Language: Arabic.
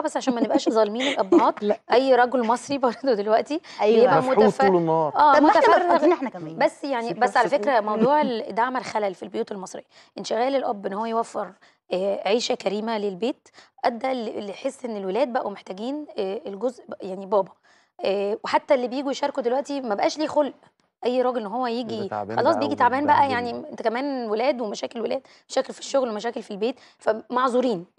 بصراحه بس عشان ما نبقاش ظالمين الابهات اي رجل مصري برضه دلوقتي أيوة. بيبقى متفرغ طول النهار اه متفرغ احنا كمان بس يعني بس على فكره موضوع دعم الخلل في البيوت المصريه انشغال الاب ان هو يوفر آه، عيشه كريمه للبيت ادى لحس ان الولاد بقوا محتاجين آه، الجزء يعني بابا آه، وحتى اللي بييجوا يشاركوا دلوقتي ما بقاش ليه خلق اي راجل ان هو يجي خلاص بيجي تعبان بقى, بقى يعني انت كمان ولاد ومشاكل ولاد مشاكل في الشغل ومشاكل في البيت فمعذورين